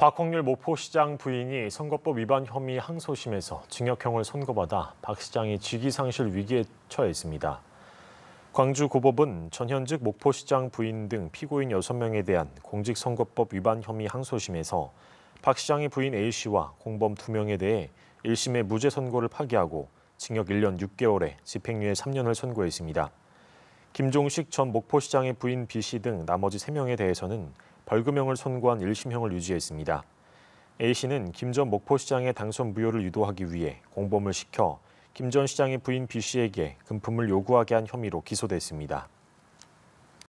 박홍률 목포시장 부인이 선거법 위반 혐의 항소심에서 징역형을 선고받아 박 시장이 직위상실 위기에 처해 있습니다. 광주고법은 전현직 목포시장 부인 등 피고인 6명에 대한 공직선거법 위반 혐의 항소심에서 박 시장의 부인 A씨와 공범 2명에 대해 1심의 무죄 선고를 파기하고 징역 1년 6개월에 집행유예 3년을 선고했습니다. 김종식 전 목포시장의 부인 B씨 등 나머지 3명에 대해서는 벌금형을 선고한 1심형을 유지했습니다. A씨는 김 전 목포시장의 당선 무효를 유도하기 위해 공범을 시켜 김 전 시장의 부인 B씨에게 금품을 요구하게 한 혐의로 기소됐습니다.